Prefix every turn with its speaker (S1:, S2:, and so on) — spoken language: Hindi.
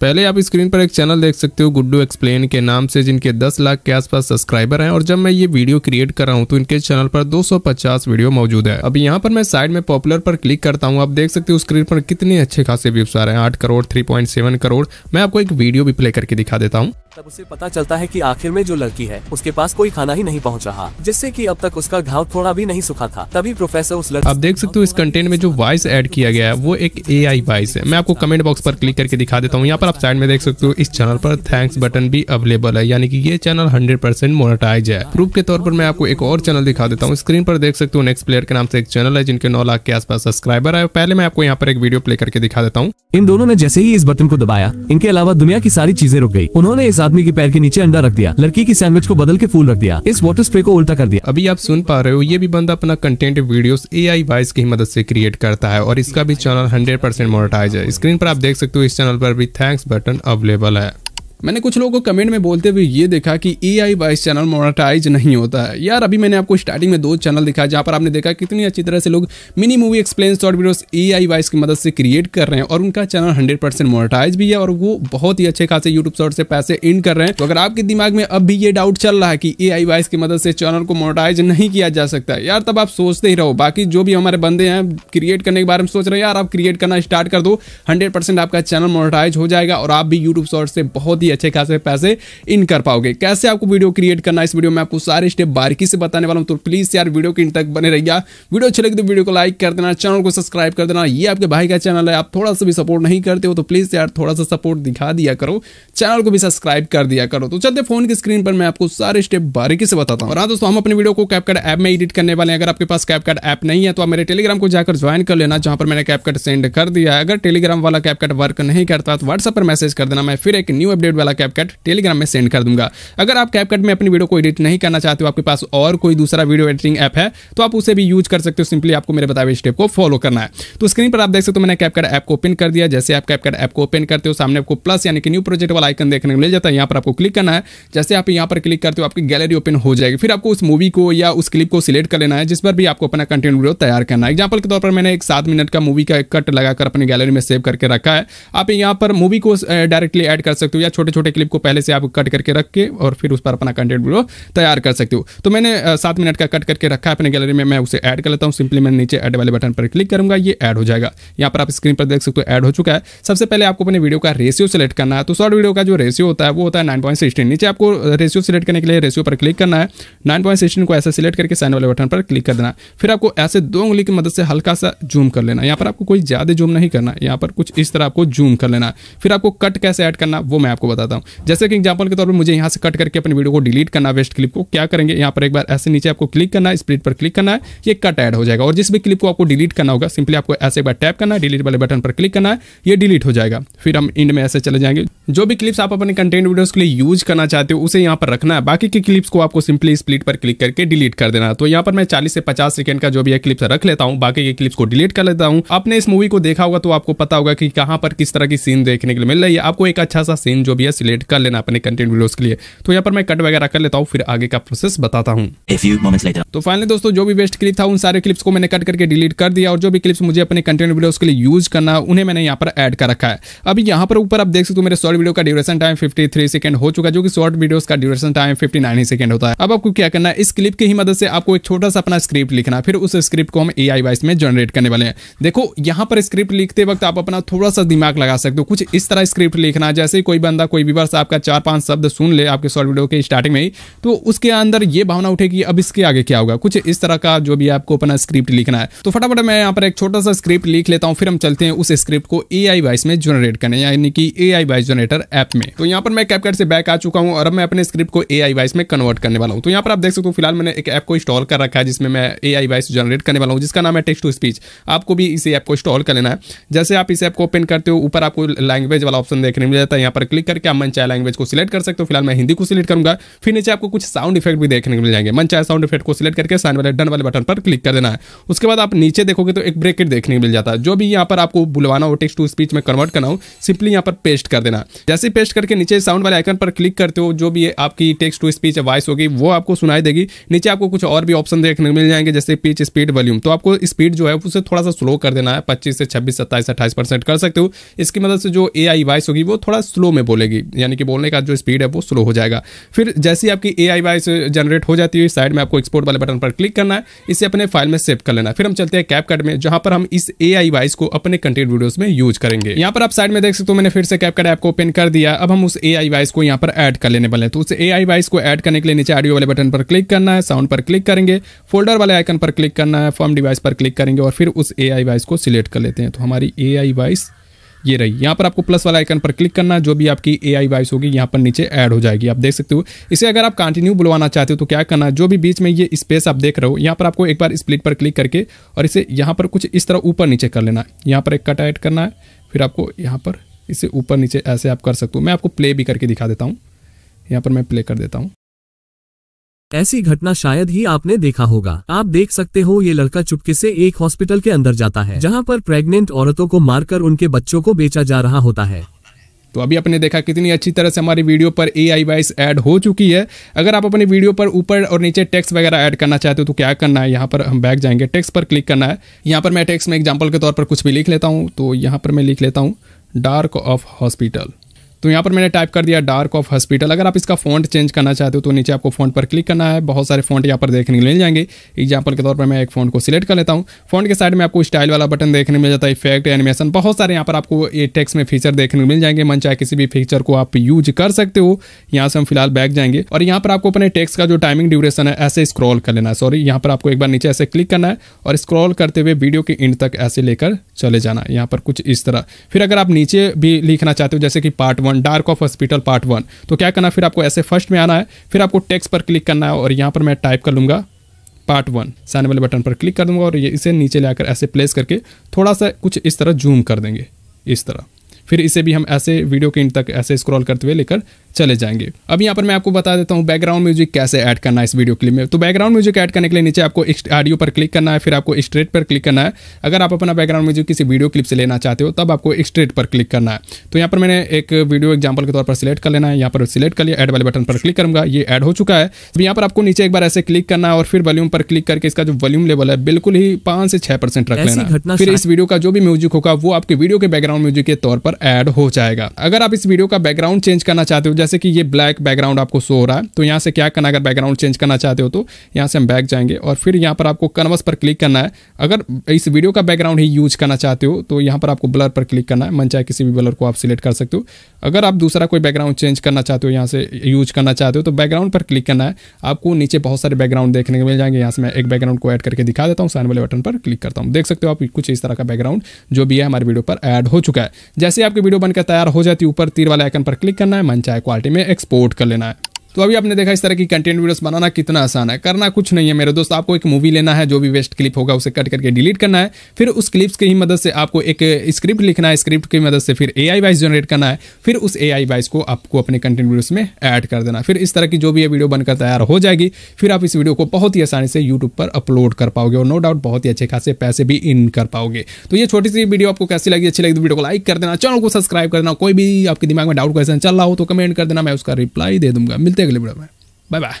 S1: पहले आप स्क्रीन पर एक चैनल देख सकते हो गुड्डू एक्सप्लेन के नाम से जिनके 10 लाख के आसपास सब्सक्राइबर हैं और जब मैं ये वीडियो क्रिएट कर रहा हूँ तो इनके चैनल पर 250 वीडियो मौजूद है अब यहाँ पर मैं साइड में पॉपुलर पर क्लिक करता हूँ आप देख सकते हो स्क्रीन पर कितने अच्छे खासे व्यूज आ रहे हैं आठ करोड़ थ्री करोड़ मैं आपको एक वीडियो भी प्ले करके दिखा देता हूँ तब उसे पता चलता है कि आखिर में जो लड़की है उसके पास कोई खाना ही नहीं पहुंच रहा जिससे कि अब तक उसका घाव थोड़ा भी नहीं सुखा था तभी प्रोफेसर उस लड़की आप देख सकते हो इस कंटेंट में जो वॉइस ऐड किया गया है वो एक आई वॉइस है मैं आपको कमेंट बॉक्स पर क्लिक करके दिखा देता हूँ यहाँ पर आप साइड में देख सकते हो इस चैनल पर थैंक्स बटन भी अवेलेबल है यानी कि ये चैनल हंड्रेड परसेंट मोनोटाइज है प्रूफ के तौर पर मैं आपको एक और चैनल दिखा देता हूँ स्क्रीन पर देख सकते हो नेक्स्ट प्लेयर के नाम से एक चैनल है जिनके नौ लाख के आसपास सब्सक्राइबर है पहले मैं आपको यहाँ पर एक वीडियो प्ले करके दिखा देता हूँ इन दोनों ने जैसे ही इस बटन को दबाया इनके अलावा दुनिया की सारी चीजें रुक गई उन्होंने इस इस आदमी के पैर के नीचे अंडा रख दिया लड़की की सैंडविच को बदल के फूल रख दिया इस वाटर स्प्रे को उल्टा कर दिया अभी आप सुन पा रहे हो ये भी बंदा अपना content video A I voice की मदद से क्रिएट करता है और इसका भी चैनल हंड्रेड परसेंट मोनेटाइज है स्क्रीन पर आप देख सकते हो इस चैनल पर भी थैंक्स बटन अवेलेबल है मैंने कुछ लोगों को कमेंट में बोलते हुए ये देखा कि A I voice channel monetise नहीं होता है यार अभी मैंने आपको स्टार्टिंग में दो चैनल दिखाया जहाँ पर आपने देखा कितनी अच्छी तरह से लोग mini movie explain short videos A I voice की मदद से क्रिएट कर रहे हैं और उनका चैनल हंड्रेड परसेंट मोनेटाइज भी है और वो बहुत ही अच्छे खासे यूट्यूब शॉर्ट से पैसे इन कर रहे हैं तो अगर आपके दिमाग में अब भी ये डाउट चल रहा है कि ए आई वाइस की मदद से चैनल को मोनेटाइज नहीं किया जा सकता है यार तब आप सोचते ही रहो बाकी जो भी हमारे बंदे हैं क्रिएट करने के बारे में सोच रहे हैं यार आप क्रिएट करना स्टार्ट कर दो हंड्रेड आपका चैनल मोनेटाइज हो जाएगा और आप भी यूट्यूब शॉर्ट से बहुत ही भी अच्छे खासे पैसे इन कर पाओगे कैसे आपको वीडियो क्रिएट करना इस वीडियो में आपको सारे स्टेप बारीकी से बताने वाला हूँ तो प्लीज़ यार वीडियो के इन तक बने रहिएगा वीडियो अच्छे लगे तो वीडियो को लाइक कर देना चैनल को सब्सक्राइब कर देना ये आपके भाई का चैनल है आप थोड़ा सा भी सपोर्ट नहीं करते हो तो प्लीज़ यार थोड़ा सा सपोर्ट दिखा दिया करो चैनल को भी सब्सक्राइब कर दिया करो तो चलते फोन की स्क्रीन पर मैं आपको सारे स्टेप बारीकी से बताता हूँ और हाँ दोस्तों हम अपने वीडियो को कैपकट ऐप में एडिट करने वाले हैं अगर आपके पास कैपकट ऐप नहीं है तो आप मेरे टेलीग्राम को जाकर ज्वाइन कर लेना जहां पर मैंने कैपकट सेंड कर दिया अगर टेलीग्राम वाला कैपकट वर्क नहीं करता तो व्हाट्सएप पर मैसेज कर देना मैं फिर एक न्यू अपडेट कैपकट वाला कैपकट टेलीग्राम में सेंड कर दूंगा अगर आप कैपकट में अपनी वीडियो को एडिट नहीं करना चाहते हो आपके पास और कोई दूसरा वीडियो एडिटिंग ऐप है तो आप उसे भी यूज कर सकते हो सिंपली आपको मेरे बताए स्टेप को फॉलो करना है तो स्क्रीन पर आप देख सकते हो मैंने कैपकट ऐप को ओपन कर दिया जैसे आप कैपकट ऐप को ओपन करते हो सामने आपको प्लस यानी कि न्यू प्रोजेक्ट वाला आइकन देखने को मिल जाता है यहाँ पर आपको क्लिक करना है जैसे आप यहाँ पर क्लिक करते हो आपकी गैलरी ओपन हो जाएगी फिर आपको उस मूवी को या उस क्लिप को सिलेक्ट कर लेना है जिस पर भी आपको अपना कंटेंट वीडियो तैयार करना है एग्जाम्पल के तौर पर मैंने एक सात मिनट का मूवी का कट लगाकर अपनी गैलरी में सेव करके रखा है आप यहाँ पर मूवी को डायरेक्टली uh, एड कर सकते हो या छोटे छोटे छोटे क्लिप को पहले से आप कट करके रख के और फिर उस पर अपना कंटेंट वीडियो तैयार कर सकते हो तो मैंने सात मिनट का कट करके रखा है अपने गैलरी में मैं उसे ऐड कर लेता हूँ सिंपली मैं नीचे ऐड वाले बटन पर क्लिक करूंगा ये ऐड हो जाएगा यहाँ पर आप स्क्रीन पर देख सकते हो ऐड हो चुका है सबसे पहले आपको अपने वीडियो का रेशियो सेलेक्ट करना है तो शॉर्ट वीडियो का जो रेशियो होता है वो होता है नाइन नीचे आपको रेशियो सेलेक्ट करने के लिए रेशियो पर क्लिक करना है नाइन को ऐसा सिलेक्ट करके साइन वाले बटन पर क्लिक कर देना फिर आपको ऐसे दो उंगली की मदद से हल्का सा जूम कर लेना यहाँ पर आपको कोई ज़्यादा जूम नहीं करना यहाँ पर कुछ इस तरह आपको जूम कर लेना फिर आपको कट कैसे ऐड करना वो मैं आपको बताता हूँ जैसे कि एग्जाम्पल के तौर पर मुझे यहाँ से कट करके अपने वीडियो को डिलीट करना वेस्ट क्लिप को क्या करेंगे यहाँ पर एक बार ऐसे नीचे आपको क्लिक करना है स्प्रीड पर क्लिक करना है ये कट ऐड हो जाएगा और जिस भी क्लिप को आपको डिलीट करना होगा सिंपली आपको ऐसे एक बार टैप करना है डिलीट वाले बटन पर क्लिक करना है ये डिलीट हो जाएगा फिर हम इंड में ऐसे चले जाएंगे जो भी क्लिप्स आप अपने कंटेंट वीडियोस के लिए यूज करना चाहते हो उसे यहाँ पर रखना है बाकी के क्लिप्स को आपको सिंपली स्प्लिट पर क्लिक करके डिलीट कर देना है तो यहाँ पर मैं चालीस से पचास सेकंड का जो भी क्लिप्स रख लेता हूँ बाकी के क्लिप्स को डिलीट कर लेता हूँ आपने इस मूवी को देखा होगा तो आपको पता होगा कि कहाँ पर किस तरह की सीन देखने के लिए मिल रही है आपको एक अच्छा सा सीन जो भी है सिलेक्ट कर लेना अपने कंटेंट वीडियोस के लिए तो यहाँ पर मैं कट वगैरह कर लेता हूँ फिर आगे का प्रोसेस बताता हूँ तो फाइनली दोस्तों जो भी वेस्ट क्लिप था उन सारे क्लिप्स को मैंने कट करके डिलीट कर दिया और जो भी क्लिप्स मुझे अपने कंटेंट वीडियोस के लिए यूज करना है उन्हें मैंने यहाँ पर एड कर रखा है अभी यहाँ पर ऊपर आप देख सकते हो मेरे शॉर्ट वीडियो का ड्यूरेशन टाइम फिफ्टी सेकंड हो चुका जो कि शॉर्ट वीडियो का duration time fifty nine second होता है अब आपको क्या करना है इस क्लिप की ही मदद से आपको एक छोटा सा अपना स्क्रिप्ट लिखना फिर उस स्क्रिप्ट को हम ए आई वाइस में जनरेट करने वाले हैं देखो यहाँ पर स्क्रिप्ट लिखते वक्त आप अपना थोड़ा सा दिमाग लगा सकते हो कुछ इस तरह स्क्रिप्ट लिखना जैसे कोई बंदा कोई भी बार आपका चार पांच शब्द सुन ले आपके शॉर्ट वीडियो के स्टार्टिंग में ही तो उसके अंदर ये भावना उठे कि अब इसके आगे क्या होगा कुछ इस तरह का जो भी आपको अपना स्क्रिप्ट लिखना है तो फटाफट मैं यहाँ पर एक छोटा सा स्क्रिप्ट लिख लेता हूँ फिर हम चलते हैं उस स्क्रिप्ट को ए आई वाइस में जनरेट करने यानी कि A I voice generator app में तो यहाँ पर मैं कैपकट से बैक आ चुका हूँ और अब मैं अपने स्क्रिप्ट को ए आई वाइस में कन्वर्ट करने वाला हूँ तो यहाँ पर आप देख सकते हो फिलहाल मैंने एक ऐप को इंस्टॉल कर रखा है जिसमें मैं ए आई वाइस जनरेट करने वाला हूँ जिसका नाम है टेक्स्ट टू स्पीच आपको भी इसी ऐप को इंस्टॉल कर लेना है जैसे आप इस ऐप को ओपन करते हो ऊपर आपको लैंग्वेज वाला ऑप्शन देखने मिल जाता है यहाँ पर क्लिक करके क्या मन चाहे लैंग्वेज को सिलेक्ट कर सकते हो फिलहाल मैं हिंदी को सिलेक्ट करूंगा फिर नीचे आपको कुछ साउंड इफेक्ट भी देखने को मिल जाएंगे मन चाहे साउंड इफेक्ट को सिलेक्ट करके साइन वाले डन वाले बटन पर क्लिक कर देना है उसके बाद आप नीचे देखोगे तो एक ब्रेकेट देखने को मिल जाता है जो भी यहाँ पर आपको बुलवाना हो टेक्स टू स्पीच में कन्वर्ट करना हो सिंपली यहाँ पर पेस्ट कर देना जैसे पेस्ट करके नीचे साउंड वाले आइकन पर क्लिक करते हो जो भी आपकी टेक्स टू स्पीच वॉइस होगी वो आपको सुनाई देगी नीचे आपको कुछ और भी ऑप्शन देखने को मिल जाएंगे जैसे पिच स्पीड वॉल्यूम तो आपको स्पीड जो है उसे थोड़ा सा स्लो कर देना है पच्चीस से छब्बीस सत्ताईस अट्ठाईस परसेंट कर सकते हो इसकी मदद से जो ए आई वॉइस होगी वो थोड़ा स्लो में बोलेगी जाएगी यानी कि बोलने का जो स्पीड है वो स्लो हो जाएगा फिर जैसे ही आपकी ए आई वाइस जनरेट हो जाती है साइड में आपको एक्सपोर्ट वाले बटन पर क्लिक करना है इसे अपने फाइल में सेव कर लेना फिर हम चलते हैं कैप कट में जहां पर हम इस ए आई वाइस को अपने कंटेंट वीडियोज में यूज करेंगे यहाँ पर आप साइड में देख सकते हो मैंने फिर से कैप कट ऐप को ओपन कर दिया अब हम उस ए आई वाइस को यहाँ पर एड कर लेने वाले तो उस ए आई वाइस को एड करने के लिए नीचे ऑडियो वाले बटन पर क्लिक करना है साउंड पर क्लिक करेंगे फोल्डर वाले आइकन पर क्लिक करना है फॉर्म डिवाइस पर क्लिक करेंगे और फिर उस ए आई वाइस को सिलेक्ट कर लेते हैं तो हमारी ए आई वाइस ये रही यहाँ पर आपको प्लस वाला आइकन पर क्लिक करना जो भी आपकी ए आई वॉइस होगी यहाँ पर नीचे ऐड हो जाएगी आप देख सकते हो इसे अगर आप कंटिन्यू बुलवाना चाहते हो तो क्या करना जो भी बीच में ये स्पेस आप देख रहे हो यहाँ पर आपको एक बार स्प्लिट पर क्लिक करके और इसे यहाँ पर कुछ इस तरह ऊपर नीचे कर लेना है यहाँ पर एक कट ऐड करना है फिर आपको यहाँ पर इसे ऊपर नीचे ऐसे आप कर सकते हो मैं आपको प्ले भी करके दिखा देता हूँ यहाँ पर मैं प्ले कर देता हूँ ऐसी घटना शायद ही आपने देखा होगा आप देख सकते हो ये लड़का चुपके से एक हॉस्पिटल के अंदर जाता है जहाँ पर प्रेग्नेंट औरतों को मारकर उनके बच्चों को बेचा जा रहा होता है तो अभी आपने देखा कितनी अच्छी तरह से हमारी वीडियो पर ए आई वाइस एड हो चुकी है अगर आप अपनी वीडियो पर ऊपर और नीचे टेक्स्ट वगैरह ऐड करना चाहते हो तो क्या करना है यहाँ पर हम बैक जाएंगे टेक्स्ट पर क्लिक करना है यहाँ पर मैं टेक्स्ट में एग्जांपल के तौर पर कुछ भी लिख लेता हूँ तो यहाँ पर मैं लिख लेता हूँ डार्क ऑफ हॉस्पिटल तो यहाँ पर मैंने टाइप कर दिया डार्क ऑफ हॉस्पिटल अगर आप इसका फॉन्ट चेंज करना चाहते हो तो नीचे आपको फॉन्ट पर क्लिक करना है बहुत सारे फॉन्ट यहाँ पर देखने को मिल जाएंगे एग्जाम्पल के तौर पर मैं एक फॉन्ट को सिलेक्ट कर लेता हूँ फॉन्ट के साइड में आपको स्टाइल वाला बटन देखने मिल जाता है इफेक्ट एनिमेशन बहुत सारे यहाँ पर आपको ये टेक्स में फीचर देखने को मिल जाएंगे मन चाहे किसी भी फीचर को आप यूज कर सकते हो यहाँ से हम फिलहाल बैक जाएंगे और यहाँ पर आपको अपने टेक्स का जो टाइमिंग ड्यूरेशन है ऐसे स्क्रॉल कर लेना है सॉरी यहाँ पर आपको एक बार नीचे ऐसे क्लिक करना है और स्क्रॉल करते हुए वीडियो के इंड तक ऐसे लेकर चले जाना यहाँ पर कुछ इस तरह फिर अगर आप नीचे भी लिखना चाहते हो जैसे कि part one dark of hospital part one तो क्या करना फिर आपको ऐसे फर्स्ट में आना है फिर आपको टेक्स पर क्लिक करना है और यहाँ पर मैं टाइप कर लूँगा पार्ट वन साइन वाले बटन पर क्लिक कर दूँगा और ये इसे नीचे लाकर ऐसे प्लेस करके थोड़ा सा कुछ इस तरह जूम कर देंगे इस तरह फिर इसे भी हम ऐसे वीडियो के इंड तक ऐसे स्क्रॉल करते हुए लेकर चले जाएंगे अब यहाँ पर मैं आपको बता देता हूँ बैकग्राउंड म्यूजिक कैसे ऐड करना है इस वीडियो क्लिप में तो बैकग्राउंड म्यूजिक ऐड करने के लिए नीचे आपको ऑडियो पर क्लिक करना है फिर आपको स्ट्रेट पर क्लिक करना है अगर आप अपना बैकग्राउंड म्यूजिक किसी वीडियो क्लिप से लेना चाहते हो तब आपको स्ट्रेट पर क्लिक करना है तो यहाँ पर मैंने एक वीडियो एग्जाम्पल के तौर पर सिलेक्ट कर लेना है यहाँ पर सिलेक्ट कर लिया एड वाले बटन पर क्लिक करूंगा ये एड हो चुका है अब तो यहाँ पर आपको नीचे एक बार ऐसे क्लिक करना है और फिर वॉल्यूम पर क्लिक करके इसका जो वॉल्यूम लेवल है बिल्कुल ही पांच से छह परसेंट रख लेना फिर इस वीडियो का जो भी म्यूजिक होगा वो आपके वीडियो के बैकग्राउंड म्यूजिक के तौर पर ऐड हो जाएगा अगर आप इस वीडियो का बैकग्राउंड चेंज करना चाहते हो जैसे कि ये ब्लैक बैकग्राउंड आपको शो हो रहा है तो यहाँ से क्या करना अगर बैकग्राउंड चेंज करना चाहते हो तो यहाँ से हम बैक जाएंगे और फिर यहाँ पर आपको कन्वस पर क्लिक करना है अगर इस वीडियो का बैकग्राउंड ही यूज करना चाहते हो तो यहाँ पर आपको ब्लर पर क्लिक करना है मन चाहे किसी भी ब्लर को आप सिलेक्ट कर सकते हो अगर आप दूसरा कोई बैकग्राउंड चेंज करना चाहते हो यहाँ से यूज करना चाहते हो तो बैकग्राउंड पर क्लिक करना है आपको नीचे बहुत सारे बैकग्राउंड देखने को मिल जाएंगे यहाँ से मैं एक बैकग्राउंड को ऐड करके दिखा देता हूँ साइन वाले बटन पर क्लिक करता हूँ देख सकते हो आप कुछ इस तरह का बैकग्राउंड जो भी है हमारे वीडियो पर ऐड हो चुका है जैसे आपकी वीडियो बनकर तैयार हो जाती है ऊपर तीर वाले आइकन पर क्लिक करना है मन चाहे क्वालिटी में एक्सपोर्ट कर लेना है तो अभी आपने देखा इस तरह की कंटेंट वीडियोस बनाना कितना आसान है करना कुछ नहीं है मेरे दोस्त आपको एक मूवी लेना है जो भी वेस्ट क्लिप होगा उसे कट करके डिलीट करना है फिर उस क्लिप्स की ही मदद से आपको एक स्क्रिप्ट लिखना है स्क्रिप्ट की मदद से फिर ए आई वाइस जनरेट करना है फिर उस ए आई वाइस को आपको अपने कंटेंट वीडियोज में ऐड कर देना फिर इस तरह की जो भी ये वीडियो बनकर तैयार हो जाएगी फिर आप इस वीडियो को बहुत ही आसानी से यूट्यूब पर अपलोड कर पाओगे और नो डाउट बहुत ही अच्छे खासे पैसे भी इन कर पाओगे तो ये छोटी सी वीडियो आपको कैसी लगी अच्छी लगी तो वीडियो को लाइक कर देना चैनल को सब्सक्राइब कर देना कोई भी आपके दिमाग में डाउट क्वेश्चन चल रहा हो तो कमेंट कर देना मैं उसका रिप्लाई दे दूंगा मिलता मिलते हैं अगले वीडियो में बाय बाय